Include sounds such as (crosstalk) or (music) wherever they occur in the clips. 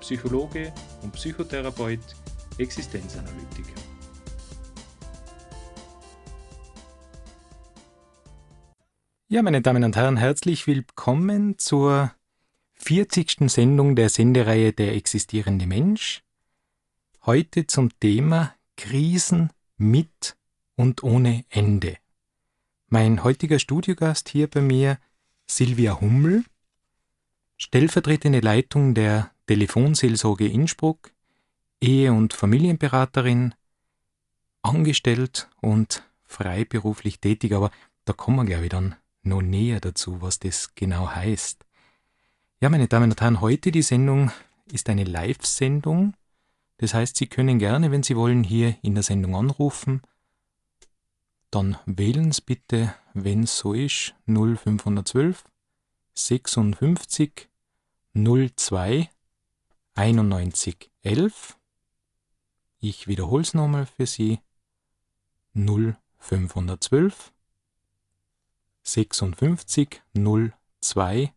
Psychologe und Psychotherapeut, Existenzanalytiker. Ja, meine Damen und Herren, herzlich willkommen zur 40. Sendung der Sendereihe Der existierende Mensch. Heute zum Thema Krisen mit und ohne Ende. Mein heutiger Studiogast hier bei mir, Silvia Hummel, stellvertretende Leitung der Telefonseelsorge Innsbruck, Ehe- und Familienberaterin, angestellt und freiberuflich tätig, aber da kommen wir, glaube ich, dann noch näher dazu, was das genau heißt. Ja, meine Damen und Herren, heute die Sendung ist eine Live-Sendung. Das heißt, Sie können gerne, wenn Sie wollen, hier in der Sendung anrufen. Dann wählen Sie bitte, wenn es so ist, 0512 56 02 9111. Ich wiederhole es nochmal für Sie. 0512 56 02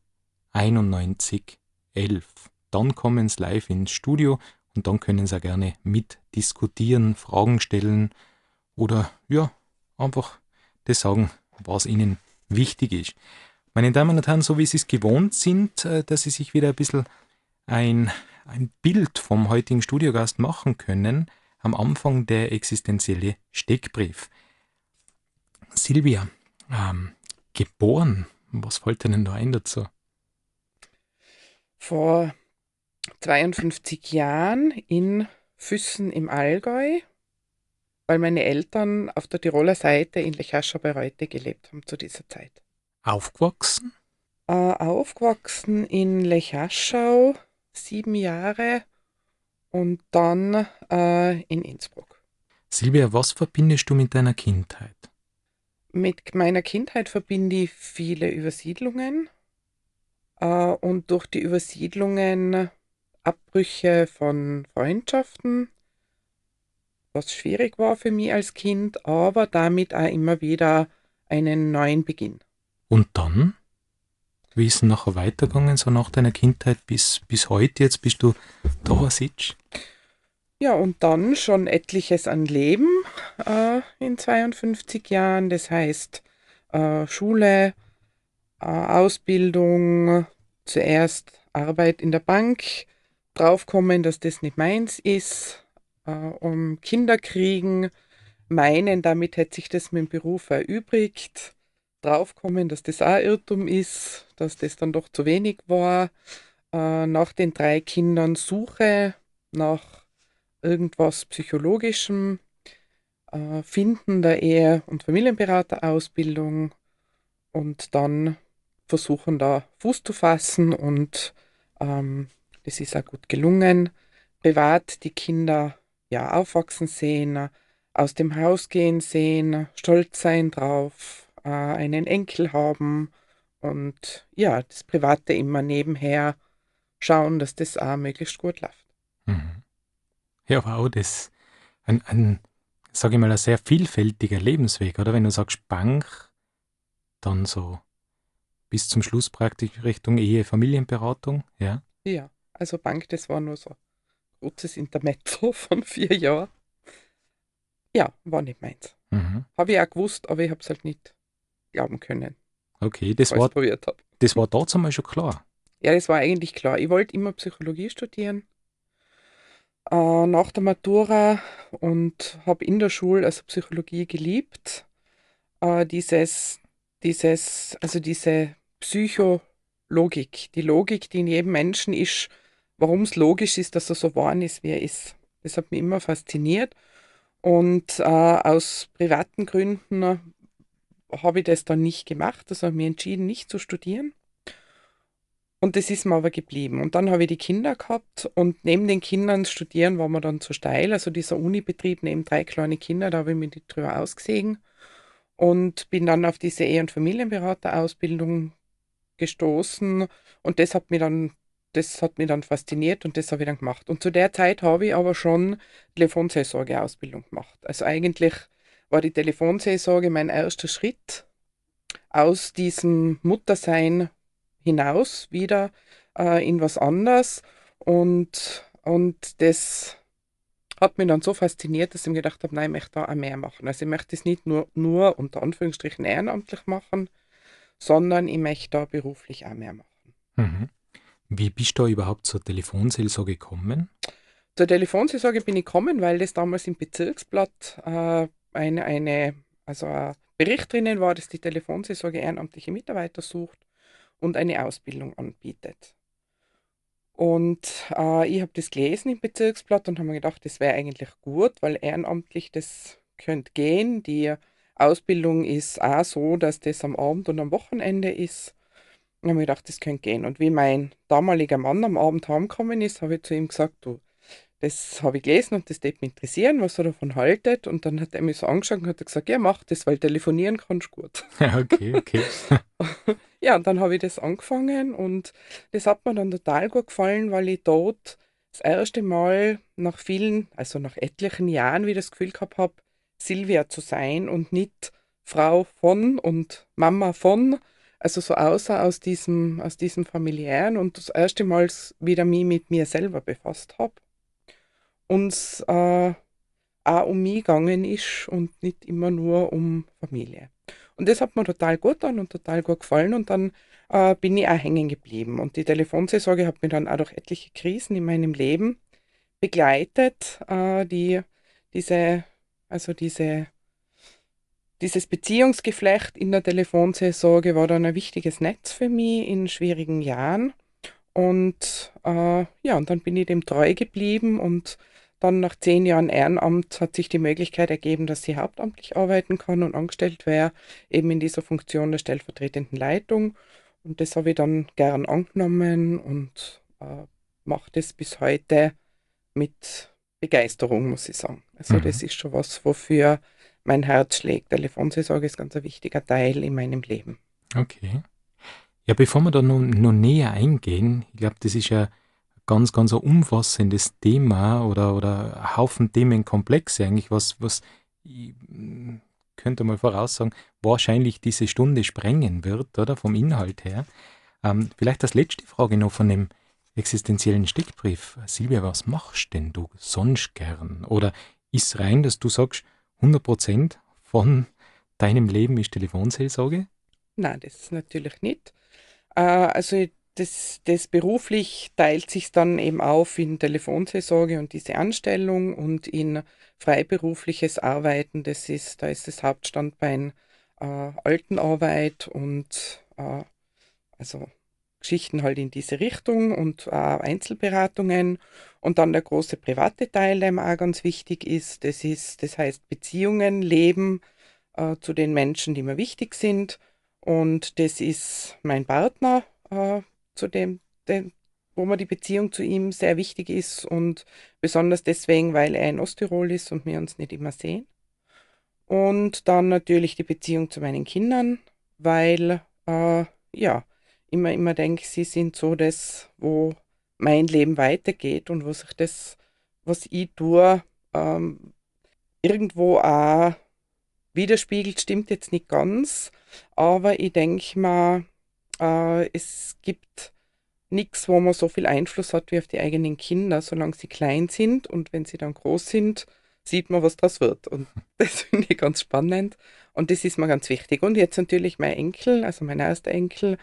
91 11. Dann kommen Sie live ins Studio und dann können Sie auch gerne mitdiskutieren, Fragen stellen oder ja, einfach das sagen, was Ihnen wichtig ist. Meine Damen und Herren, so wie Sie es gewohnt sind, äh, dass Sie sich wieder ein bisschen ein, ein Bild vom heutigen Studiogast machen können, am Anfang der existenzielle Steckbrief. Silvia, ähm, geboren, was fällt denn da ein dazu? Vor 52 Jahren in Füssen im Allgäu, weil meine Eltern auf der Tiroler Seite in Lechascher bei Reute gelebt haben zu dieser Zeit. Aufgewachsen? Äh, aufgewachsen in Lechaschau, sieben Jahre und dann äh, in Innsbruck. Silvia, was verbindest du mit deiner Kindheit? Mit meiner Kindheit verbinde ich viele Übersiedlungen äh, und durch die Übersiedlungen Abbrüche von Freundschaften, was schwierig war für mich als Kind, aber damit auch immer wieder einen neuen Beginn. Und dann? Wie ist es nachher weitergegangen, so nach deiner Kindheit bis, bis heute? Jetzt bist du da sitzt. Ja, und dann schon etliches an Leben äh, in 52 Jahren. Das heißt, äh, Schule, äh, Ausbildung, zuerst Arbeit in der Bank, draufkommen, dass das nicht meins ist, äh, um Kinder kriegen, meinen, damit hätte sich das mit dem Beruf erübrigt draufkommen, dass das auch Irrtum ist, dass das dann doch zu wenig war. Äh, nach den drei Kindern Suche nach irgendwas Psychologischem, äh, Finden der Ehe- und Familienberaterausbildung und dann versuchen da Fuß zu fassen und ähm, das ist auch gut gelungen. Privat die Kinder ja aufwachsen sehen, aus dem Haus gehen sehen, stolz sein drauf, äh, einen Enkel haben und ja, das Private immer nebenher schauen, dass das auch möglichst gut läuft. Mhm. Ja, wow, das ein, ein sage ich mal, ein sehr vielfältiger Lebensweg, oder? Wenn du sagst Bank, dann so bis zum Schluss praktisch Richtung Ehe, Familienberatung, ja? Ja, also Bank, das war nur so ein kurzes Intermezzo (laughs) von vier Jahren. Ja, war nicht meins. Mhm. Habe ich auch gewusst, aber ich habe es halt nicht glauben können. Okay, das war, probiert das war dort einmal schon klar. Ja, das war eigentlich klar. Ich wollte immer Psychologie studieren. Äh, nach der Matura und habe in der Schule also Psychologie geliebt. Äh, dieses, dieses, also diese Psychologik, die Logik, die in jedem Menschen ist, warum es logisch ist, dass er so warm ist, wie er ist. Das hat mich immer fasziniert. Und äh, aus privaten Gründen ne, habe ich das dann nicht gemacht. Also habe ich mich entschieden, nicht zu studieren. Und das ist mir aber geblieben. Und dann habe ich die Kinder gehabt und neben den Kindern studieren war mir dann zu steil. Also dieser Unibetrieb neben drei kleine Kinder, da habe ich mich nicht drüber ausgesehen. Und bin dann auf diese Ehe- und Familienberaterausbildung gestoßen. Und das hat mir dann, das hat mich dann fasziniert und das habe ich dann gemacht. Und zu der Zeit habe ich aber schon Telefonseelsorgeausbildung gemacht. Also eigentlich war die Telefonseelsorge mein erster Schritt aus diesem Muttersein hinaus wieder äh, in was anderes. Und, und das hat mich dann so fasziniert, dass ich mir gedacht habe, nein, ich möchte da auch mehr machen. Also ich möchte es nicht nur, nur unter Anführungsstrichen ehrenamtlich machen, sondern ich möchte da beruflich auch mehr machen. Mhm. Wie bist du überhaupt zur Telefonseelsorge gekommen? Zur Telefonseelsorge bin ich gekommen, weil das damals im Bezirksblatt äh, eine, eine, also ein Bericht drinnen war, dass die Telefonseelsorge ehrenamtliche Mitarbeiter sucht und eine Ausbildung anbietet. Und äh, ich habe das gelesen im Bezirksblatt und habe mir gedacht, das wäre eigentlich gut, weil ehrenamtlich das könnte gehen. Die Ausbildung ist auch so, dass das am Abend und am Wochenende ist. Ich habe mir gedacht, das könnte gehen. Und wie mein damaliger Mann am Abend heimgekommen ist, habe ich zu ihm gesagt, du, das habe ich gelesen und das würde mich interessieren, was er davon haltet. Und dann hat er mich so angeschaut und hat gesagt, ja, mach das, weil telefonieren kannst du gut. (laughs) Ja, okay, okay. (laughs) ja, und dann habe ich das angefangen und das hat mir dann total gut gefallen, weil ich dort das erste Mal nach vielen, also nach etlichen Jahren wieder das Gefühl gehabt habe, Silvia zu sein und nicht Frau von und Mama von. Also so außer aus diesem, aus diesem familiären und das erste Mal wieder mich mit mir selber befasst habe uns äh, auch um mich gegangen ist und nicht immer nur um Familie. Und das hat mir total gut an und total gut gefallen und dann äh, bin ich auch hängen geblieben. Und die Telefonseelsorge hat mir dann auch durch etliche Krisen in meinem Leben begleitet, äh, die diese, also diese, dieses Beziehungsgeflecht in der Telefonseelsorge war dann ein wichtiges Netz für mich in schwierigen Jahren. Und äh, ja, und dann bin ich dem treu geblieben und dann nach zehn Jahren Ehrenamt hat sich die Möglichkeit ergeben, dass sie hauptamtlich arbeiten kann und angestellt wäre, eben in dieser Funktion der stellvertretenden Leitung. Und das habe ich dann gern angenommen und äh, mache das bis heute mit Begeisterung, muss ich sagen. Also mhm. das ist schon was, wofür mein Herz schlägt. Telefonseelsorge ist ganz ein wichtiger Teil in meinem Leben. Okay. Ja, bevor wir da nun noch näher eingehen, ich glaube, das ist ja ganz, ganz ein umfassendes Thema oder, oder Haufen Themenkomplexe eigentlich, was, was ich hm, könnte mal voraussagen, wahrscheinlich diese Stunde sprengen wird, oder vom Inhalt her. Ähm, vielleicht als letzte Frage noch von dem existenziellen Steckbrief. Silvia, was machst denn du sonst gern? Oder ist rein, dass du sagst, 100 Prozent von deinem Leben ist Telefonseelsorge? Nein, das ist natürlich nicht. Äh, also ich das, das beruflich teilt sich dann eben auf in Telefonseelsorge und diese Anstellung und in freiberufliches Arbeiten. Das ist, da ist das Hauptstandbein äh, Altenarbeit und äh, also Geschichten halt in diese Richtung und äh, Einzelberatungen. Und dann der große private Teil, der mir auch ganz wichtig ist. Das ist, das heißt Beziehungen, Leben äh, zu den Menschen, die mir wichtig sind. Und das ist mein Partner, äh, zu dem, dem, wo mir die Beziehung zu ihm sehr wichtig ist und besonders deswegen, weil er in Osttirol ist und wir uns nicht immer sehen. Und dann natürlich die Beziehung zu meinen Kindern, weil äh, ja, immer, immer denke, ich, sie sind so das, wo mein Leben weitergeht und wo sich das, was ich tue, ähm, irgendwo auch widerspiegelt, stimmt jetzt nicht ganz, aber ich denke mal, äh, es gibt nichts, wo man so viel Einfluss hat wie auf die eigenen Kinder, solange sie klein sind und wenn sie dann groß sind, sieht man, was das wird. Und (laughs) das finde ich ganz spannend und das ist mir ganz wichtig. Und jetzt natürlich mein Enkel, also mein erster Enkel,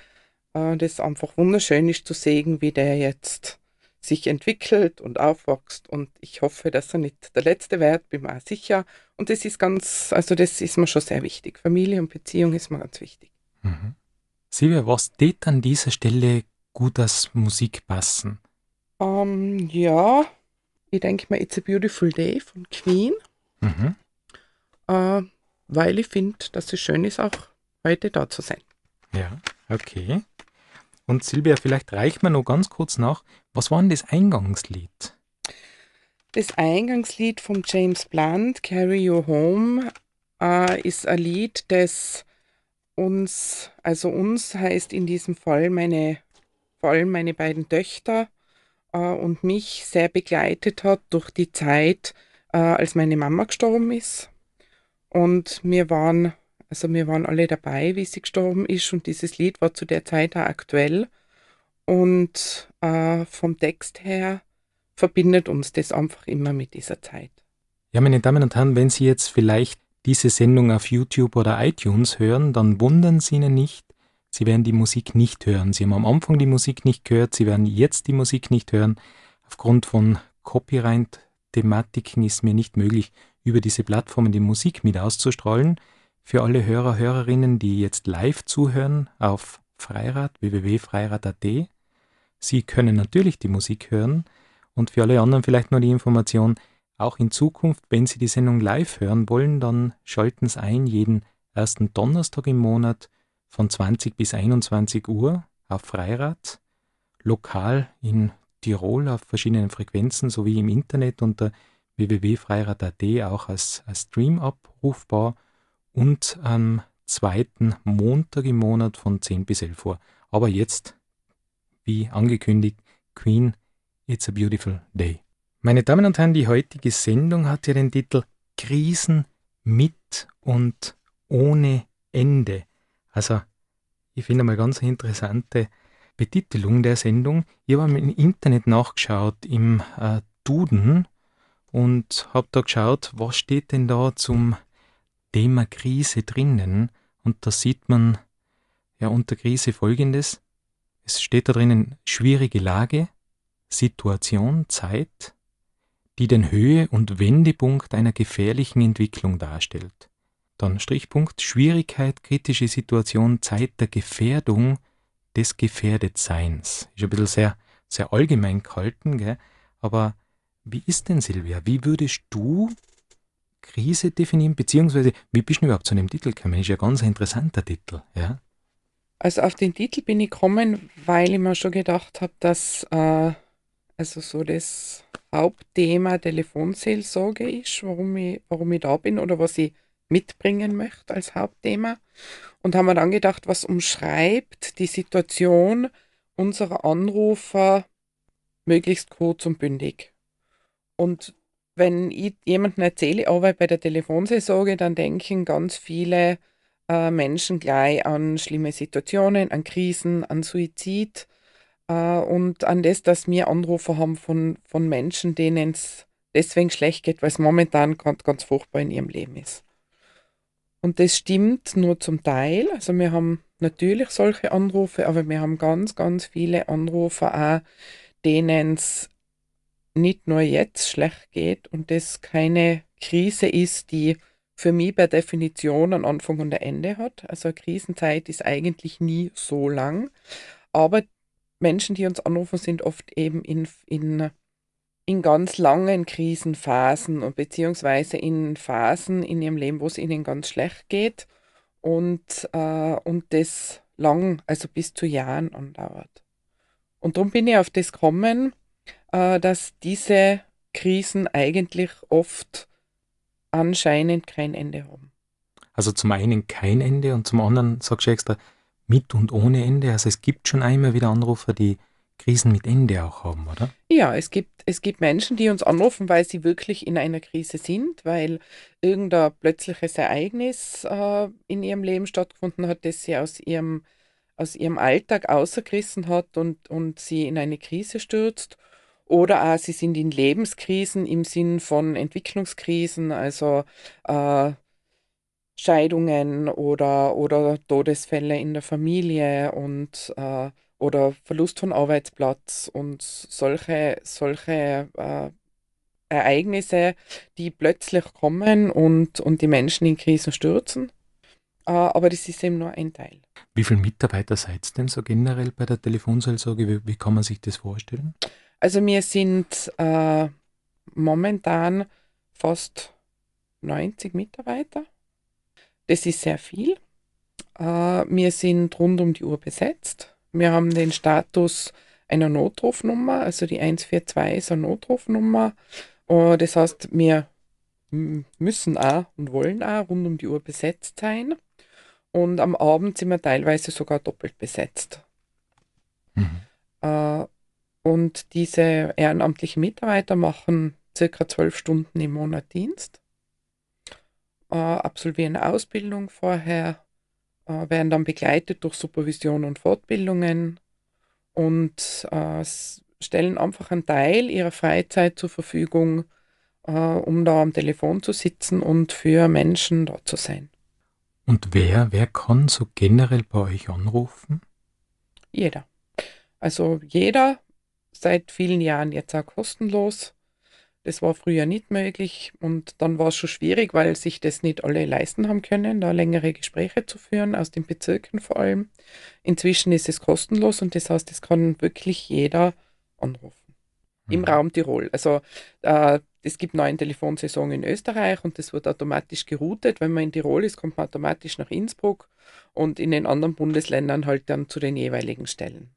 äh, das einfach wunderschön ist zu sehen, wie der jetzt sich entwickelt und aufwächst und ich hoffe, dass er nicht der Letzte wird, bin mir auch sicher. Und das ist ganz, also das ist mir schon sehr wichtig. Familie und Beziehung ist mir ganz wichtig. Mhm. Silvia, was tät an dieser Stelle gut als Musik passen? Um, ähm, ja, ich denke mal It's a Beautiful Day von Queen, mhm. äh, weil ich finde, dass es schön ist, auch heute da zu sein. Ja, okay. Und Silvia, vielleicht reicht mir noch ganz kurz nach, was war denn das Eingangslied? Das Eingangslied von James Blunt, Carry You Home, äh, ist ein Lied, das uns, also uns heißt in diesem Fall meine, vor allem meine beiden Töchter äh, und mich sehr begleitet hat durch die Zeit, äh, als meine Mama gestorben ist. Und wir waren, also wir waren alle dabei, wie sie gestorben ist und dieses Lied war zu der Zeit auch aktuell. Und äh, vom Text her verbindet uns das einfach immer mit dieser Zeit. Ja, meine Damen und Herren, wenn Sie jetzt vielleicht diese Sendung auf YouTube oder iTunes hören, dann wundern Sie ihn nicht, Sie werden die Musik nicht hören. Sie haben am Anfang die Musik nicht gehört, Sie werden jetzt die Musik nicht hören. Aufgrund von Copyright-Thematiken ist mir nicht möglich, über diese Plattformen die Musik mit auszustrahlen. Für alle Hörer, Hörerinnen, die jetzt live zuhören auf Freirad, www.freirad.at, Sie können natürlich die Musik hören. Und für alle anderen vielleicht nur die Information, auch in Zukunft, wenn Sie die Sendung live hören wollen, dann schalten Sie ein jeden ersten Donnerstag im Monat von 20 bis 21 Uhr auf Freirad, lokal in Tirol auf verschiedenen Frequenzen sowie im Internet unter www.freirad.at auch als, als Stream abrufbar und am zweiten Montag im Monat von 10 bis 11 Uhr. Aber jetzt, wie angekündigt, Queen, It's a Beautiful Day. Meine Damen und Herren, die heutige Sendung hat ja den Titel Krisen mit und ohne Ende. Also, ich finde mal ganz interessante Betitelung der Sendung. Ich habe im Internet nachgeschaut, im äh, Duden, und habe da geschaut, was steht denn da zum Thema Krise drinnen. Und da sieht man ja unter Krise folgendes. Es steht da drinnen schwierige Lage, Situation, Zeit, die den Höhe- und Wendepunkt einer gefährlichen Entwicklung darstellt. Dann Strichpunkt Schwierigkeit, kritische Situation, Zeit der Gefährdung des Gefährdetseins. Ist ein bisschen sehr, sehr allgemein gehalten, gell? aber wie ist denn Silvia? Wie würdest du Krise definieren, beziehungsweise wie bist du überhaupt zu dem Titel gekommen? Ist ja ein ganz interessanter Titel, ja? Also auf den Titel bin ich gekommen, weil ich mir schon gedacht habe, dass äh, also so das Hauptthema Telefonseelsorge ist, warum ich, warum ich da bin oder was ich mitbringen möchte als Hauptthema. Und haben wir dann gedacht, was umschreibt die Situation unserer Anrufer möglichst kurz und bündig. Und wenn ich jemandem erzähle, Arbeit bei der Telefonseelsorge, dann denken ganz viele äh, Menschen gleich an schlimme Situationen, an Krisen, an Suizid äh, und an das, dass wir Anrufe haben von, von Menschen, denen es deswegen schlecht geht, weil es momentan ganz, ganz furchtbar in ihrem Leben ist. Und das stimmt nur zum Teil. Also wir haben natürlich solche Anrufe, aber wir haben ganz, ganz viele Anrufe auch, denen es nicht nur jetzt schlecht geht und das keine Krise ist, die für mich per Definition einen Anfang und ein Ende hat. Also eine Krisenzeit ist eigentlich nie so lang. Aber Menschen, die uns anrufen, sind oft eben in, in, in ganz langen Krisenphasen und beziehungsweise in Phasen in ihrem Leben, wo es ihnen ganz schlecht geht und, äh, und das lang, also bis zu Jahren andauert. Und darum bin ich auf das gekommen, äh, dass diese Krisen eigentlich oft anscheinend kein Ende haben. Also zum einen kein Ende und zum anderen, sagst du extra, mit und ohne Ende? Also es gibt schon einmal wieder Anrufer, die Krisen mit Ende auch haben, oder? Ja, es gibt, es gibt Menschen, die uns anrufen, weil sie wirklich in einer Krise sind, weil irgendein plötzliches Ereignis äh, in ihrem Leben stattgefunden hat, das sie aus ihrem, aus ihrem Alltag ausgerissen hat und, und sie in eine Krise stürzt. Oder auch sie sind in Lebenskrisen im Sinn von Entwicklungskrisen, also äh, Scheidungen oder, oder Todesfälle in der Familie und äh, oder Verlust von Arbeitsplatz und solche, solche äh, Ereignisse, die plötzlich kommen und, und die Menschen in Krisen stürzen. Äh, aber das ist eben nur ein Teil. Wie viele Mitarbeiter seid ihr denn so generell bei der Telefonseelsorge? Wie, wie, kann man sich das vorstellen? Also wir sind äh, momentan fast 90 Mitarbeiter. Das ist sehr viel. Äh, wir sind rund um die Uhr besetzt. Wir haben den Status einer Notrufnummer, also die 142 ist eine Notrufnummer. Äh, das heißt, wir müssen auch und wollen auch rund um die Uhr besetzt sein. Und am Abend sind wir teilweise sogar doppelt besetzt. Mhm. Äh, und diese ehrenamtlichen Mitarbeiter machen circa zwölf Stunden im Monat Dienst äh, absolvieren Ausbildung vorher, äh, werden dann begleitet durch Supervision und Fortbildungen und äh, stellen einfach einen Teil ihrer Freizeit zur Verfügung, äh, um da am Telefon zu sitzen und für Menschen dort zu sein. Und wer, wer kann so generell bei euch anrufen? Jeder. Also jeder, seit vielen Jahren jetzt auch kostenlos. Das war früher nicht möglich und dann war es schon schwierig, weil sich das nicht alle leisten haben können, da längere Gespräche zu führen, aus den Bezirken vor allem. Inzwischen ist es kostenlos und das heißt, es kann wirklich jeder anrufen. Mhm. Im Raum Tirol. Also äh, es gibt neuen Telefonsaison in Österreich und das wird automatisch geroutet. Wenn man in Tirol ist, kommt man automatisch nach Innsbruck und in den anderen Bundesländern halt dann zu den jeweiligen Stellen.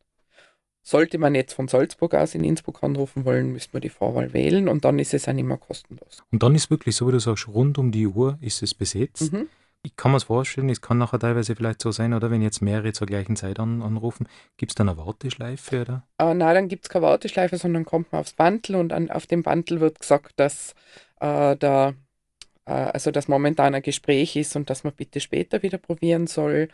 Sollte man jetzt von Salzburg aus in Innsbruck anrufen wollen, müsste man die Vorwahl wählen und dann ist es auch nicht mehr kostenlos. Und dann ist wirklich, so wie du sagst, rund um die Uhr ist es besetzt. Mhm. Ich kann mir das vorstellen, es kann nachher teilweise vielleicht so sein, oder wenn jetzt mehrere zur gleichen Zeit an, anrufen, gibt es dann eine Warteschleife? Oder? Äh, nein, dann gibt es keine Warteschleife, sondern kommt man aufs Bandel und an, auf dem Bandel wird gesagt, dass äh, da äh, also dass momentan ein Gespräch ist und dass man bitte später wieder probieren soll.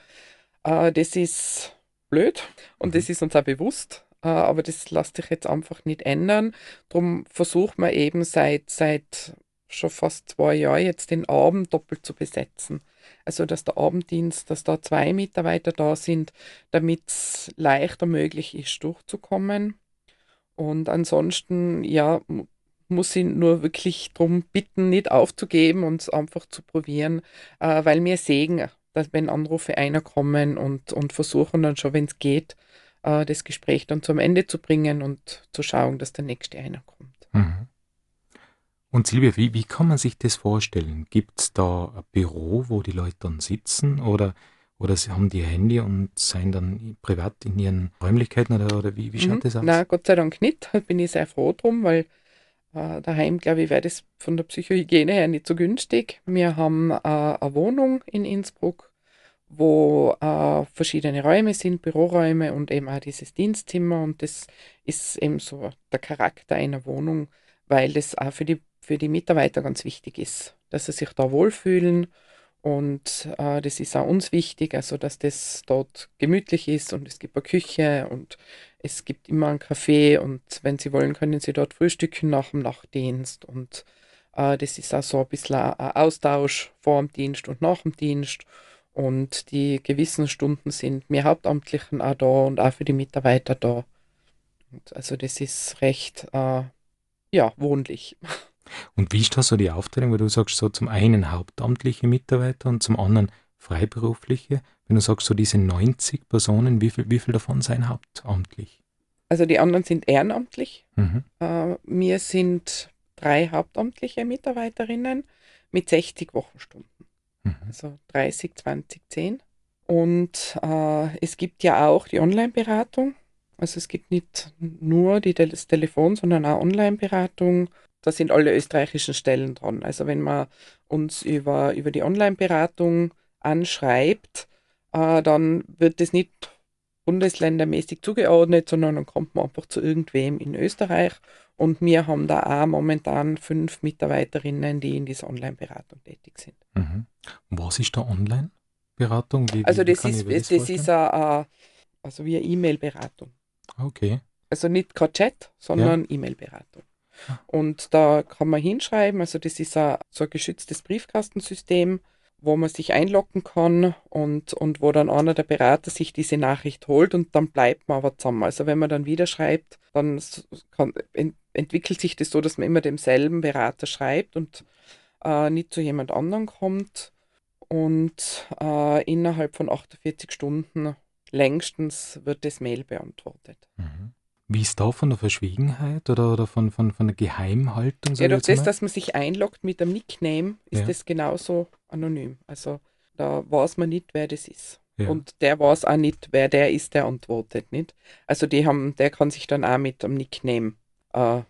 Äh, das ist blöd und mhm. das ist uns auch bewusst, äh, aber das lässt sich jetzt einfach nicht ändern. Darum versucht man eben seit, seit schon fast zwei Jahren jetzt den Abend doppelt zu besetzen. Also dass der Abenddienst, dass da zwei Mitarbeiter da sind, damit es leichter möglich ist, durchzukommen. Und ansonsten, ja, muss ich nur wirklich darum bitten, nicht aufzugeben und es einfach zu probieren, äh, weil wir Segen dass wenn Anrufe einer kommen und, und versuchen dann schon, wenn es geht, äh, das Gespräch dann zum Ende zu bringen und zu schauen, dass der nächste einer kommt. Mhm. Und Silvia, wie, wie kann man sich das vorstellen? Gibt es da ein Büro, wo die Leute dann sitzen oder, oder sie haben die Handy und seien dann privat in ihren Räumlichkeiten oder, oder wie, wie schaut mhm. das aus? Na, Gott sei Dank nicht. (laughs) Da Bin ich sehr froh drum, weil äh, daheim, glaube ich, wäre das von der Psychohygiene her nicht so günstig. Wir haben äh, eine Wohnung in Innsbruck, wo äh, verschiedene Räume sind, Büroräume und eben auch dieses Dienstzimmer. Und das ist eben so der Charakter einer Wohnung, weil das auch für die, für die Mitarbeiter ganz wichtig ist, dass sie sich da wohlfühlen und äh, das ist auch uns wichtig, also dass das dort gemütlich ist und es gibt eine Küche und es gibt immer einen Kaffee und wenn Sie wollen, können Sie dort frühstücken nach dem Nachtdienst und äh, das ist auch so ein bisschen ein Austausch vor dem Dienst und nach dem Dienst und die gewissen Stunden sind mir Hauptamtlichen auch da und auch für die Mitarbeiter da. Und also das ist recht, äh, ja, wohnlich. (laughs) Und wie ist da so die Aufteilung, weil du sagst, so zum einen hauptamtliche Mitarbeiter und zum anderen freiberufliche? Wenn du sagst, so diese 90 Personen, wie viel, wie viel davon seien hauptamtlich? Also die anderen sind ehrenamtlich. Mhm. Äh, sind drei hauptamtliche Mitarbeiterinnen mit 60 Wochenstunden. Mhm. Also 30, 20, 10. Und äh, es gibt ja auch die Online-Beratung. Also es gibt nicht nur die, das Telefon, sondern auch Online-Beratung da sind alle österreichischen Stellen dran. Also wenn man uns über, über die Online-Beratung anschreibt, äh, dann wird das nicht bundesländermäßig zugeordnet, sondern dann kommt man einfach zu irgendwem in Österreich. Und wir haben da auch momentan fünf Mitarbeiterinnen, die in dieser Online-Beratung tätig sind. Mhm. Was ist da Online-Beratung? Also das ist, das, das ist eine, also wie eine E-Mail-Beratung. Okay. Also nicht kein Chat, sondern ja. E-Mail-Beratung. Und da kann man hinschreiben, also das ist a, so ein geschütztes Briefkastensystem, wo man sich einloggen kann und, und wo dann einer der Berater sich diese Nachricht holt und dann bleibt man aber zusammen. Also wenn man dann wieder schreibt, dann kann, ent, entwickelt sich das so, dass man immer demselben Berater schreibt und äh, nicht zu jemand anderem kommt und äh, innerhalb von 48 Stunden längstens wird das Mail beantwortet. Mhm. Wie ist da von der Verschwiegenheit oder, oder von, von, von der Geheimhaltung? Ja, durch das, mal? dass man sich einloggt mit einem Nickname, ist ja. das genauso anonym. Also da weiß man nicht, wer das ist. Ja. Und der weiß auch nicht, wer der ist, der antwortet nicht. Also die haben, der kann sich dann auch mit einem Nickname äh,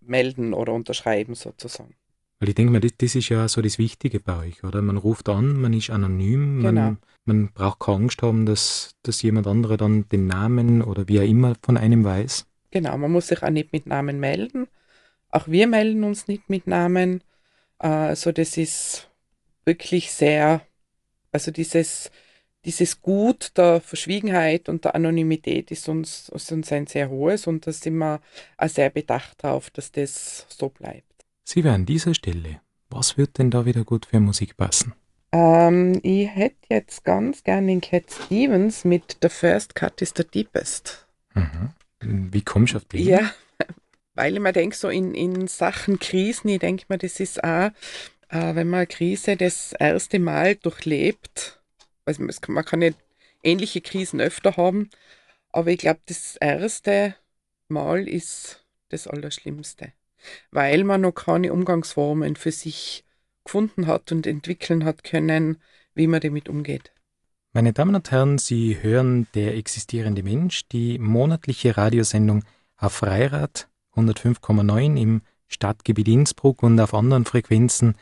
melden oder unterschreiben sozusagen. Weil ich denke mir, das, das, ist ja so das Wichtige bei euch, oder? Man ruft an, man ist anonym, genau. man man braucht keine Angst haben, dass, dass jemand anderer dann den Namen oder wie er immer von einem weiß. Genau, man muss sich auch nicht mit Namen melden. Auch wir melden uns nicht mit Namen. Äh, also das ist wirklich sehr, also dieses, dieses Gut der Verschwiegenheit und der Anonymität ist uns, ist uns ein sehr hohes und da sind wir auch sehr bedacht darauf, dass das so bleibt. Sie wäre an dieser Stelle. Was wird denn da wieder gut für Musik passen? Ähm, ich hätte jetzt ganz gerne den Cat Stevens mit The First Cut is the Deepest. Mhm. Wie kommst du auf den? Ja, (laughs) weil ich mir denke, so in, in Sachen Krisen, ich denke mir, das ist auch, äh, wenn man eine Krise das erste Mal durchlebt, also man kann nicht ähnliche Krisen öfter haben, aber ich glaube, das erste Mal ist das Allerschlimmste, weil man noch keine Umgangsformen für sich hat gefunden hat und entwickeln hat können, wie man damit umgeht. Meine Damen und Herren, Sie hören Der existierende Mensch, die monatliche Radiosendung auf Freirad 105,9 im Stadtgebiet Innsbruck und auf anderen Frequenzen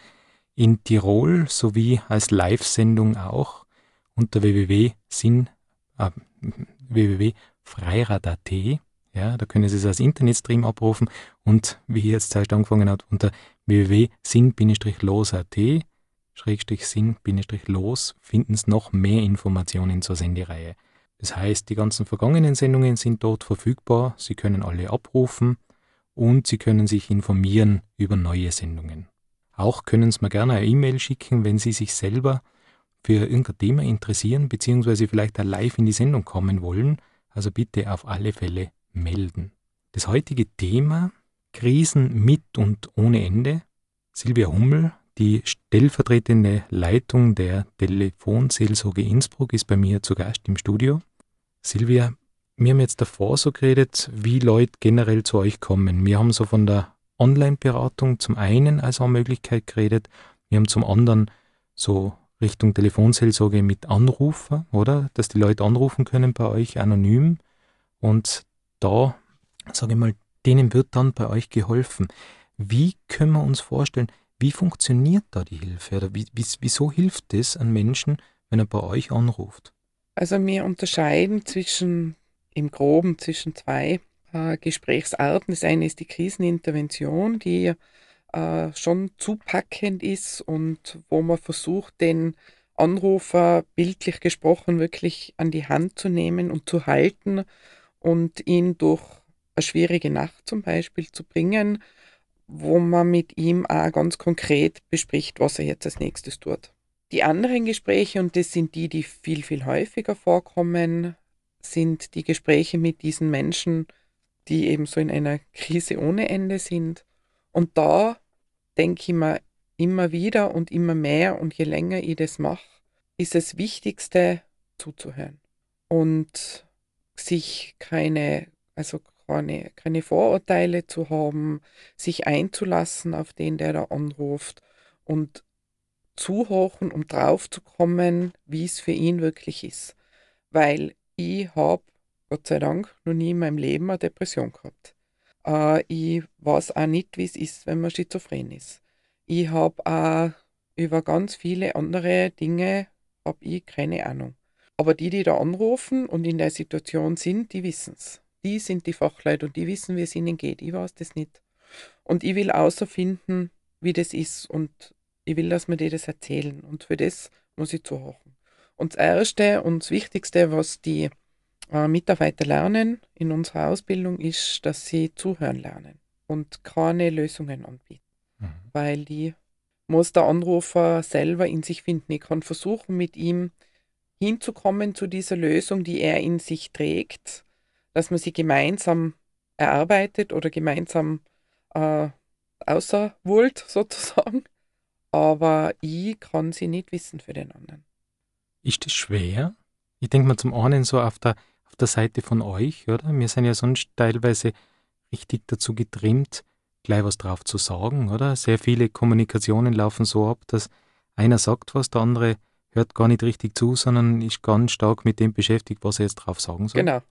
in Tirol sowie als Live-Sendung auch unter www.sin, äh, www.freirad.at. Ja, da können Sie es als Internetstream abrufen und wie jetzt zuerst angefangen hat, unter www.sing-los.at Schrägstrich sinn los finden Sie noch mehr Informationen zur Sendereihe. Das heißt, die ganzen vergangenen Sendungen sind dort verfügbar, Sie können alle abrufen und Sie können sich informieren über neue Sendungen. Auch können Sie mir gerne eine E-Mail schicken, wenn Sie sich selber für irgendein Thema interessieren, beziehungsweise vielleicht auch live in die Sendung kommen wollen. Also bitte auf alle Fälle melden. Das heutige Thema Krisen mit und ohne Ende. Silvia Hummel, die stellvertretende Leitung der Telefonseelsorge Innsbruck, ist bei mir zu Gast im Studio. Silvia, wir haben jetzt davor so geredet, wie Leute generell zu euch kommen. Wir haben so von der Online-Beratung zum einen als eine Möglichkeit geredet. Wir haben zum anderen so Richtung Telefonseelsorge mit Anrufer, oder? Dass die Leute anrufen können bei euch anonym. Und da, sage ich mal, denen wird dann bei euch geholfen. Wie können wir uns vorstellen, wie funktioniert da die Hilfe? Oder wie, wieso hilft es an Menschen, wenn er bei euch anruft? Also wir unterscheiden zwischen, im groben zwischen zwei äh, Gesprächsarten. Das eine ist die Krisenintervention, die äh, schon zupackend ist und wo man versucht, den Anrufer bildlich gesprochen wirklich an die Hand zu nehmen und zu halten und ihn durch eine schwierige Nacht zum Beispiel zu bringen, wo man mit ihm auch ganz konkret bespricht, was er jetzt als nächstes tut. Die anderen Gespräche, und das sind die, die viel, viel häufiger vorkommen, sind die Gespräche mit diesen Menschen, die eben so in einer Krise ohne Ende sind. Und da denke ich mir immer wieder und immer mehr und je länger ich das mache, ist das Wichtigste zuzuhören und sich keine, also keine, keine Vorurteile zu haben, sich einzulassen auf den, der da anruft und zuhören, um drauf zu kommen, wie es für ihn wirklich ist. Weil ich habe, Gott sei Dank, noch nie in meinem Leben eine Depression gehabt. Äh, ich weiß auch nicht, wie es ist, wenn man schizophren ist. Ich habe auch über ganz viele andere Dinge habe ich keine Ahnung. Aber die, die da anrufen und in der Situation sind, die wissen es die sind die Fachleute und die wissen, wie es ihnen geht. Ich weiß das nicht. Und ich will außerfinden, wie das ist und ich will, dass wir dir das erzählen. Und für das muss ich zuhören. Und das Erste und das Wichtigste, was die äh, Mitarbeiter lernen in unserer Ausbildung, ist, dass sie zuhören lernen und keine Lösungen anbieten. Mhm. Weil die muss der Anrufer selber in sich finden. Ich kann versuchen, mit ihm hinzukommen zu dieser Lösung, die er in sich trägt dass man sie gemeinsam erarbeitet oder gemeinsam äh, außerwohlt (laughs) sozusagen. Aber ich kann sie nicht wissen für den anderen. Ist das schwer? Ich denke mal zum einen so auf der, auf der Seite von euch, oder? Wir sind ja sonst teilweise richtig dazu getrimmt, gleich was drauf zu sagen, oder? Sehr viele Kommunikationen laufen so ab, dass einer sagt was, der andere hört gar nicht richtig zu, sondern ist ganz stark mit dem beschäftigt, was er jetzt drauf sagen soll. Genau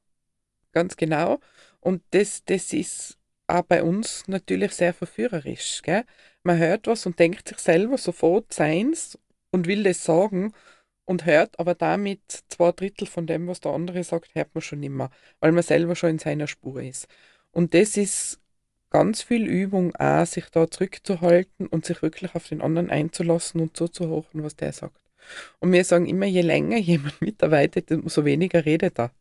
ganz genau. Und das, das ist auch bei uns natürlich sehr verführerisch. Gell? Man hört was und denkt sich selber sofort seins und will das sagen und hört aber damit zwei Drittel von dem, was der andere sagt, hört man schon immer, weil man selber schon in seiner Spur ist. Und das ist ganz viel Übung auch, sich da zurückzuhalten und sich wirklich auf den anderen einzulassen und zuzuhören, was der sagt. Und wir sagen immer, je länger jemand (laughs) mitarbeitet, umso weniger redet er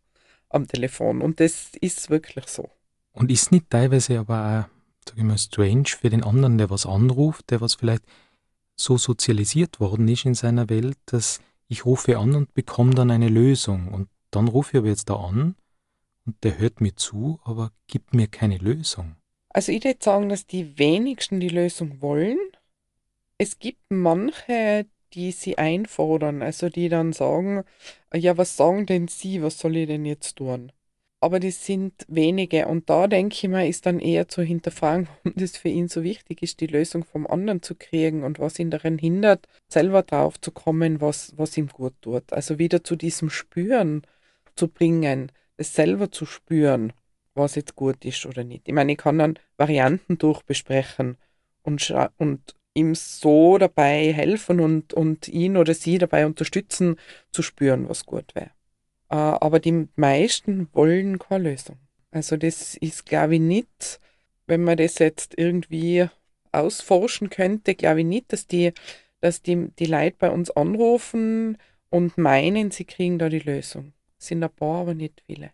am Telefon. Und das ist wirklich so. Und ist nicht teilweise aber auch, sag ich mal, strange für den anderen, der was anruft, der was vielleicht so sozialisiert worden ist in seiner Welt, dass ich rufe an und bekomme dann eine Lösung. Und dann rufe ich aber jetzt da an und der hört mir zu, aber gibt mir keine Lösung. Also ich würde sagen, dass die wenigsten die Lösung wollen. Es gibt manche, die sie einfordern, also die dann sagen, ah ja, was sagen denn sie, was soll ich denn jetzt tun? Aber das sind wenige und da denke ich mir, ist dann eher zu hinterfragen, (laughs) warum das für ihn so wichtig ist, die Lösung vom anderen zu kriegen und was ihn daran hindert, selber drauf zu kommen, was, was ihm gut tut. Also wieder zu diesem Spüren zu bringen, es selber zu spüren, was jetzt gut ist oder nicht. Ich meine, ich kann dann Varianten durchbesprechen und, und ihm so dabei helfen und, und ihn oder sie dabei unterstützen, zu spüren, was gut wäre. Äh, aber die meisten wollen keine Lösung. Also das ist, glaube ich, nicht, wenn man das jetzt irgendwie ausforschen könnte, glaube ich nicht, dass die, dass die, die Leute bei uns anrufen und meinen, sie kriegen da die Lösung. Es Sind ein paar, aber nicht viele.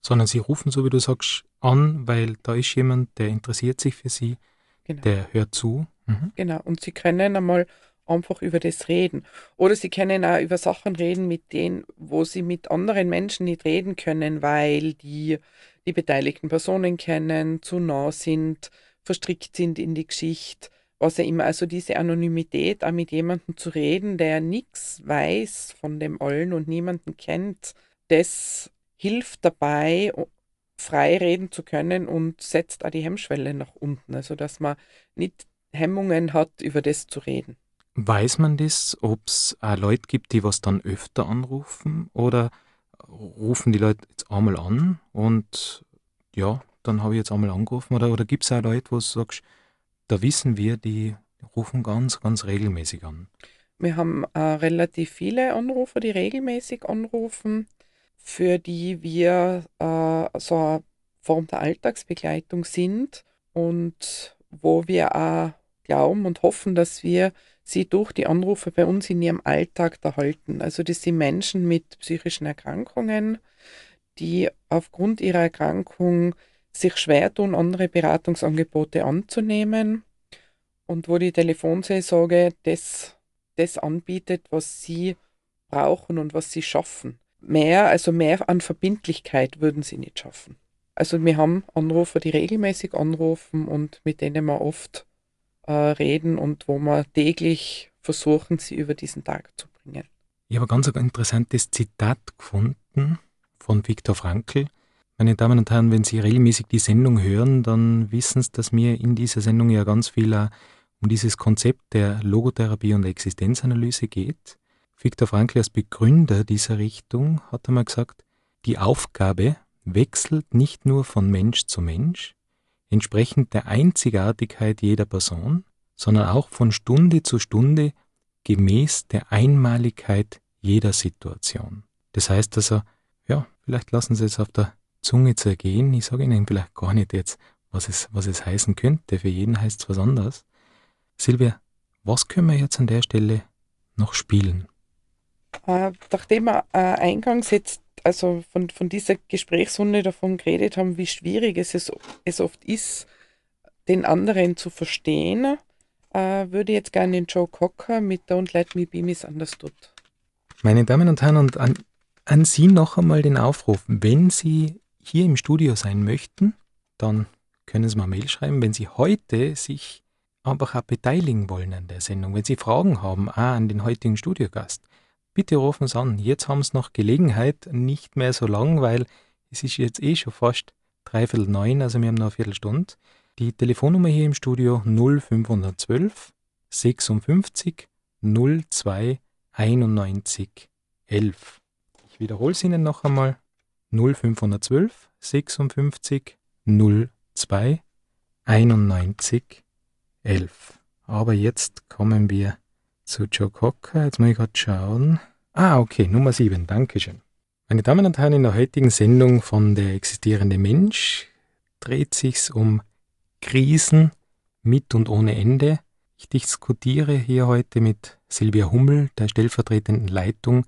Sondern sie rufen, so wie du sagst, an, weil da ist jemand, der interessiert sich für sie, genau. der hört zu Mhm. Genau. Und sie können einmal einfach über das reden. Oder sie können auch über Sachen reden, mit denen, wo sie mit anderen Menschen nicht reden können, weil die die beteiligten Personen kennen, zu nah sind, verstrickt sind in die Geschichte, was ja immer. Also diese Anonymität, auch mit jemandem zu reden, der nichts weiß von dem Allen und niemanden kennt, das hilft dabei, frei reden zu können und setzt auch die Hemmschwelle nach unten. Also dass man nicht Hemmungen hat, über das zu reden. Weiß man das, ob es auch äh, Leute gibt, die was dann öfter anrufen oder rufen die Leute jetzt einmal an und ja, dann habe ich jetzt einmal angerufen oder, oder gibt es auch Leute, wo du sagst, da wissen wir, die rufen ganz, ganz regelmäßig an? Wir haben äh, relativ viele Anrufer, die regelmäßig anrufen, für die wir äh, so eine Form der Alltagsbegleitung sind und wo wir auch Glauben und hoffen, dass wir sie durch die Anrufe bei uns in ihrem Alltag erhalten. Also das sind Menschen mit psychischen Erkrankungen, die aufgrund ihrer Erkrankung sich schwer tun, andere Beratungsangebote anzunehmen und wo die Telefonseelsorge das, das anbietet, was sie brauchen und was sie schaffen. Mehr, also mehr an Verbindlichkeit würden sie nicht schaffen. Also wir haben Anrufer, die regelmäßig anrufen und mit denen wir oft äh, reden und wo wir täglich versuchen, sie über diesen Tag zu bringen. Ich habe ein ganz interessantes Zitat gefunden von Viktor Frankl. Meine Damen und Herren, wenn Sie regelmäßig die Sendung hören, dann wissen Sie, dass mir in dieser Sendung ja ganz viel äh, um dieses Konzept der Logotherapie und der Existenzanalyse geht. Viktor Frankl als Begründer dieser Richtung hat einmal gesagt, die Aufgabe wechselt nicht nur von Mensch zu Mensch, entsprechend der Einzigartigkeit jeder Person, sondern auch von Stunde zu Stunde gemäß der Einmaligkeit jeder Situation. Das heißt also, ja, vielleicht lassen Sie es auf der Zunge zergehen. Ich sage Ihnen vielleicht gar nicht jetzt, was es, was es heißen könnte. Für jeden heißt es was anderes. Silvia, was können wir jetzt an der Stelle noch spielen? Äh, nachdem wir äh, eingangs jetzt also von, von dieser Gesprächsrunde davon geredet haben, wie schwierig es, ist, es oft ist, den anderen zu verstehen, äh, würde jetzt gerne den Joe Cocker mit Don't Let Me Be Misunderstood. Meine Damen und Herren, und an, an Sie noch einmal den Aufruf, wenn Sie hier im Studio sein möchten, dann können Sie mal Mail schreiben. Wenn Sie heute sich einfach auch beteiligen wollen an der Sendung, wenn Sie Fragen haben, auch an den heutigen Studiogast, bitte rufen Sie an. Jetzt haben Sie noch Gelegenheit, nicht mehr so lang, weil es ist jetzt eh schon fast dreiviertel neun, also wir haben noch eine Viertelstunde. Die Telefonnummer hier im Studio 0512 56 02 91 11. Ich wiederhole es Ihnen noch einmal. 0512 56 02 91 11. Aber jetzt kommen wir zu Joe Cocker. Jetzt muss ich gerade schauen. Ah, okay, Nummer 7, Dankeschön. Meine Damen und Herren, in der heutigen Sendung von Der existierende Mensch dreht sich's um Krisen mit und ohne Ende. Ich diskutiere hier heute mit Silvia Hummel, der stellvertretenden Leitung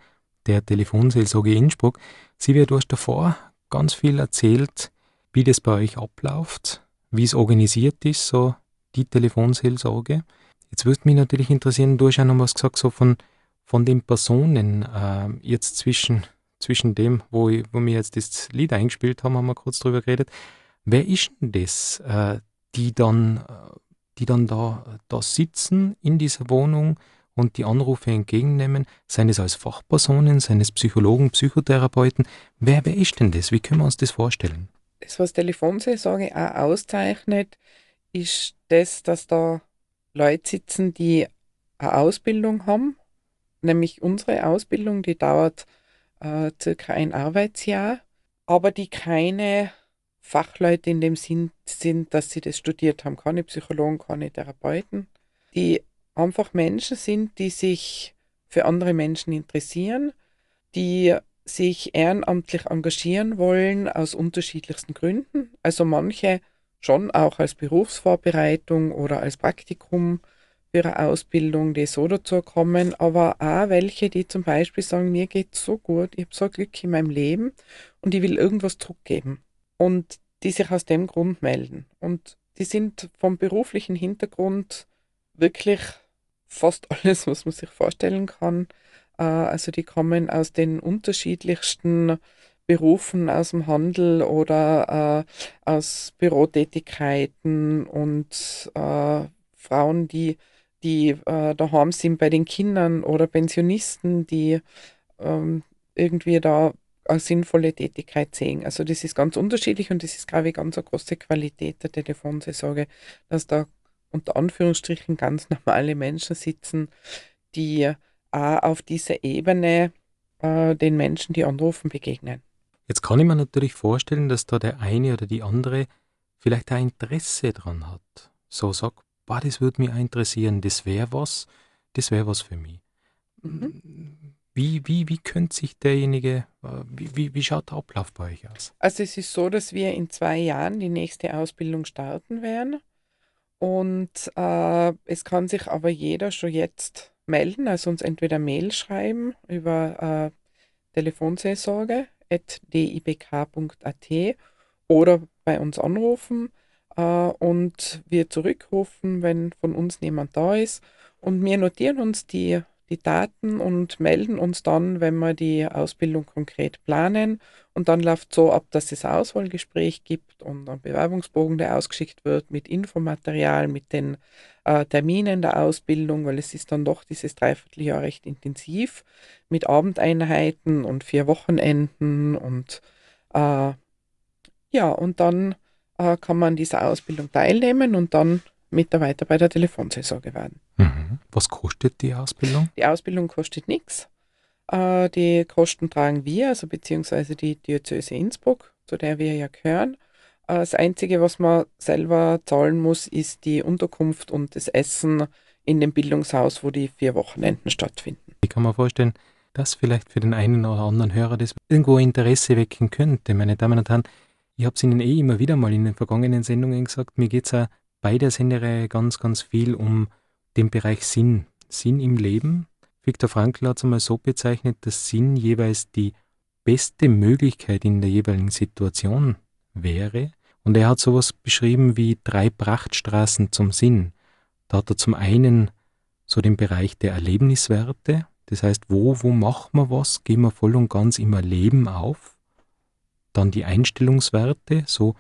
der Telefonseelsorge Innsbruck. Silvia, du hast davor ganz viel erzählt, wie das bei euch abläuft, wie es organisiert ist, so die Telefonseelsorge. Jetzt würde mich natürlich interessieren, du hast ja noch was gesagt, so von, von den Personen äh, jetzt zwischen, zwischen dem, wo, ich, wo wir jetzt das Lied eingespielt haben, haben wir kurz drüber geredet. Wer ist denn das, äh, die dann, äh, die dann da, da sitzen in dieser Wohnung und die Anrufe entgegennehmen, seien es als Fachpersonen, seien es Psychologen, Psychotherapeuten. Wer, wer ist denn das? Wie können wir uns das vorstellen? Das, was Telefonseelsorge auch auszeichnet, ist das, dass da Leute sitzen, die eine Ausbildung haben, nämlich unsere Ausbildung, die dauert äh, circa ein Arbeitsjahr, aber die keine Fachleute in dem Sinn sind, dass sie das studiert haben, keine Psychologen, keine Therapeuten, die einfach Menschen sind, die sich für andere Menschen interessieren, die sich ehrenamtlich engagieren wollen aus unterschiedlichsten Gründen. Also manche schon auch als Berufsvorbereitung oder als Praktikum für eine Ausbildung, die so dazu kommen, aber auch welche, die zum Beispiel sagen, mir geht's so gut, ich habe so Glück in meinem Leben und ich will irgendwas zurückgeben. Und die sich aus dem Grund melden. Und die sind vom beruflichen Hintergrund wirklich fast (laughs) alles, was man sich vorstellen kann. Äh, also die kommen aus den unterschiedlichsten Berufen aus dem Handel oder äh, aus Bürotätigkeiten und äh, Frauen, die, die äh, daheim sind bei den Kindern oder Pensionisten, die ähm, irgendwie da eine sinnvolle Tätigkeit sehen. Also das ist ganz unterschiedlich und das ist, glaube ich, ganz eine große Qualität der Telefonseelsorge, dass da unter Anführungsstrichen ganz (laughs) normale Menschen sitzen, die auch äh, auf dieser Ebene äh, den Menschen, die anrufen, begegnen. Jetzt kann ich mir natürlich vorstellen, dass da der eine oder die andere vielleicht ein Interesse dran hat. So sagt, bah, das würde mich interessieren, das wäre was, das wäre was für mich. Mhm. Wie, wie, wie könnte sich derjenige, äh, wie, wie, wie schaut der Ablauf bei euch aus? Also es ist so, dass wir in zwei Jahren die nächste Ausbildung starten werden. Und äh, es kann sich aber jeder schon jetzt melden, also uns entweder Mail schreiben über äh, Telefonseelsorge dibk.at oder bei uns anrufen äh, und wir zurückrufen, wenn von uns niemand da ist. Und wir notieren uns die, die Daten und melden uns dann, wenn wir die Ausbildung konkret planen und dann läuft so ab, dass es ein Auswahlgespräch gibt und ein Bewerbungsbogen, der ausgeschickt wird mit Infomaterial, mit den äh, Terminen der Ausbildung, weil es ist dann doch dieses Dreivierteljahr recht intensiv mit Abendeinheiten und vier Wochenenden und äh, ja, und dann äh, kann man an dieser Ausbildung teilnehmen und dann Mitarbeiter bei der Telefonseelsorge werden. Mhm. Was kostet die Ausbildung? Die Ausbildung kostet nichts. Äh, die Kosten tragen wir, also beziehungsweise die Diözese Innsbruck, zu der wir ja gehören. Äh, das Einzige, was man selber zahlen muss, ist die Unterkunft und das Essen in dem Bildungshaus, wo die vier Wochenenden stattfinden. Ich kann mir vorstellen, dass vielleicht für den einen oder anderen Hörer das irgendwo Interesse wecken könnte, meine Damen und Herren. Ich habe es Ihnen eh immer wieder mal in den vergangenen Sendungen gesagt, mir geht es ja bei der Sendereihe ganz, ganz viel um den Bereich Sinn. Sinn im Leben, Viktor Frankl hat es einmal so bezeichnet, dass Sinn jeweils die beste Möglichkeit in der jeweiligen Situation wäre. Und er hat sowas beschrieben wie drei Prachtstraßen zum Sinn. Da hat er zum einen so den Bereich der Erlebniswerte, das heißt, wo, wo machen wir was, gehen wir voll und ganz im Erleben auf. Dann die Einstellungswerte, so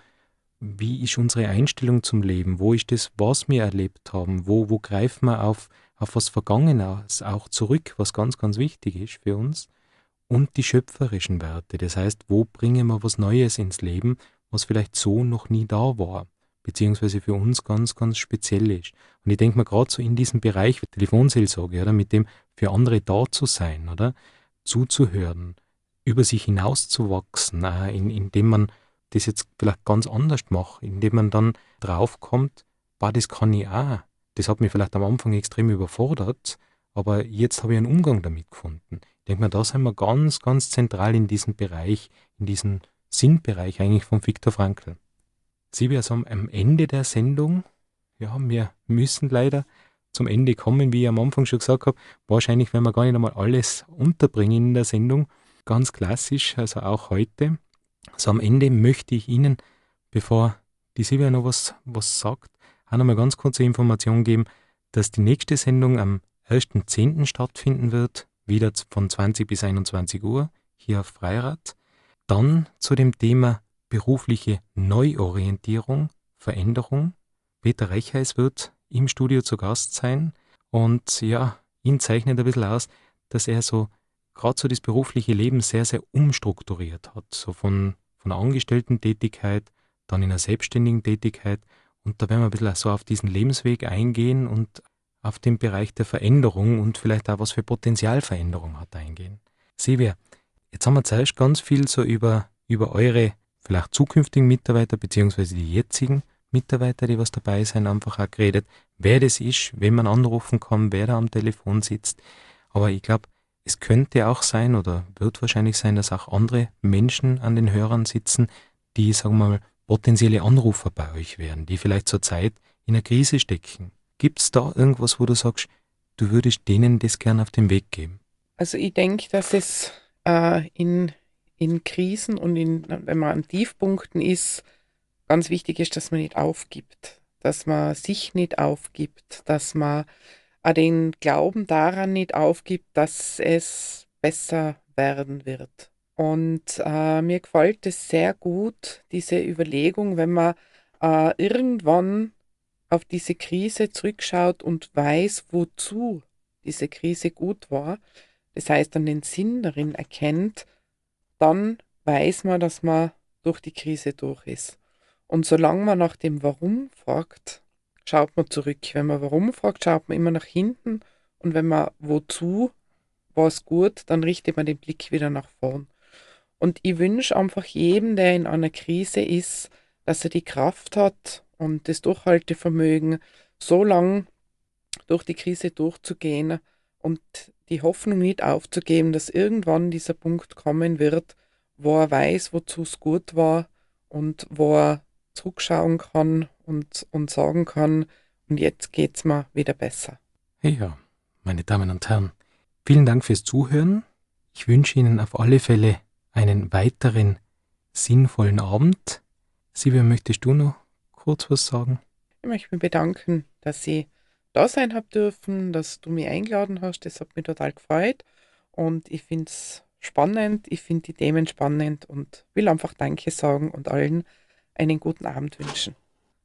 wie ist unsere Einstellung zum Leben, wo ist das, was wir erlebt haben, wo, wo greifen wir auf auf was Vergangenes auch zurück, was ganz, ganz wichtig ist für uns, und die schöpferischen Werte. Das heißt, wo bringen wir was Neues ins Leben, was vielleicht so noch nie da war, beziehungsweise für uns ganz, ganz speziell ist. Und ich denke mir gerade so in diesem Bereich Telefonseelsorge, oder mit dem für andere da zu sein, oder zuzuhören, über sich hinauszuwachsen, äh, in, indem man das jetzt vielleicht ganz anders macht, indem man dann draufkommt, bah, das kann ich auch das hat mich vielleicht am Anfang extrem überfordert, aber jetzt habe ich einen Umgang damit gefunden. Ich denke mal, da sind wir ganz, ganz zentral in diesem Bereich, in diesem Sinnbereich eigentlich von Viktor Frankl. Sie wir also am Ende der Sendung. Ja, wir müssen leider zum Ende kommen, wie ich am Anfang schon gesagt habe. Wahrscheinlich werden wir gar nicht einmal alles unterbringen in der Sendung. Ganz klassisch, also auch heute. So also am Ende möchte ich Ihnen, bevor die Silvia noch was, was sagt, auch nochmal ganz kurze Information geben, dass die nächste Sendung am 1.10. stattfinden wird, wieder von 20 bis 21 Uhr hier auf Freirad. Dann zu dem Thema berufliche Neuorientierung, Veränderung. Peter Rechheis wird im Studio zu Gast sein und ja, ihn zeichnet ein bisschen aus, dass er so gerade so das berufliche Leben sehr, sehr umstrukturiert hat. So von, von der Angestellten-Tätigkeit, dann in der selbstständigen Tätigkeit und da werden wir ein bisschen so auf diesen Lebensweg eingehen und auf den Bereich der Veränderung und vielleicht auch, was für Potenzialveränderung hat eingehen. Silvia, jetzt haben wir zuerst ganz viel so über, über eure vielleicht zukünftigen Mitarbeiter beziehungsweise die jetzigen Mitarbeiter, die was dabei sein, einfach auch geredet, wer das ist, wen man anrufen kann, wer da am Telefon sitzt. Aber ich glaube, es könnte auch sein oder wird wahrscheinlich sein, dass auch andere Menschen an den Hörern sitzen, die, sagen wir mal, potenzielle Anrufer bei euch wären, die vielleicht zurzeit in einer Krise stecken? Gibt es da irgendwas, wo du sagst, du würdest denen das gern auf den Weg geben? Also ich denke, dass es äh, in, in Krisen und in, wenn man an Tiefpunkten ist, ganz wichtig ist, dass man nicht aufgibt, dass man sich nicht aufgibt, dass man auch den Glauben daran nicht aufgibt, dass es besser werden wird. Und äh, mir gefällt es sehr gut, diese Überlegung, wenn man äh, irgendwann auf diese Krise zurückschaut und weiß, wozu diese Krise gut war, das heißt dann den Sinn darin erkennt, dann weiß man, dass man durch die Krise durch ist. Und solange man nach dem Warum fragt, schaut man zurück. Wenn man Warum fragt, schaut man immer nach hinten. Und wenn man Wozu, war es gut, dann richtet man den Blick wieder nach vorn. Und ich wünsche einfach jedem, der in einer Krise ist, dass er die Kraft hat und das Durchhaltevermögen, so lange durch die Krise durchzugehen und die Hoffnung nicht aufzugeben, dass irgendwann dieser Punkt kommen wird, wo er weiß, wozu es gut war und wo er zurückschauen kann und, und sagen kann, und jetzt geht's mir wieder besser. Ja, meine Damen und Herren, vielen Dank fürs Zuhören. Ich wünsche Ihnen auf alle Fälle einen weiteren sinnvollen Abend. Silvia, möchtest du noch kurz was sagen? Ich möchte mich bedanken, dass ich da sein habe dürfen, dass du mich eingeladen hast. Das hat mich total gefreut und ich finde es spannend, ich finde die Themen spannend und will einfach Danke sagen und allen einen guten Abend wünschen.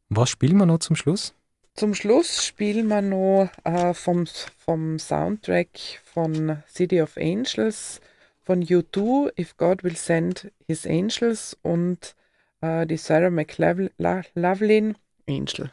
Was spielen wir noch zum Schluss? Zum Schluss spielen wir noch äh, vom, vom Soundtrack von City of Angels von U2, If God Will Send His Angels und äh, die Sarah McLaughlin, Angel.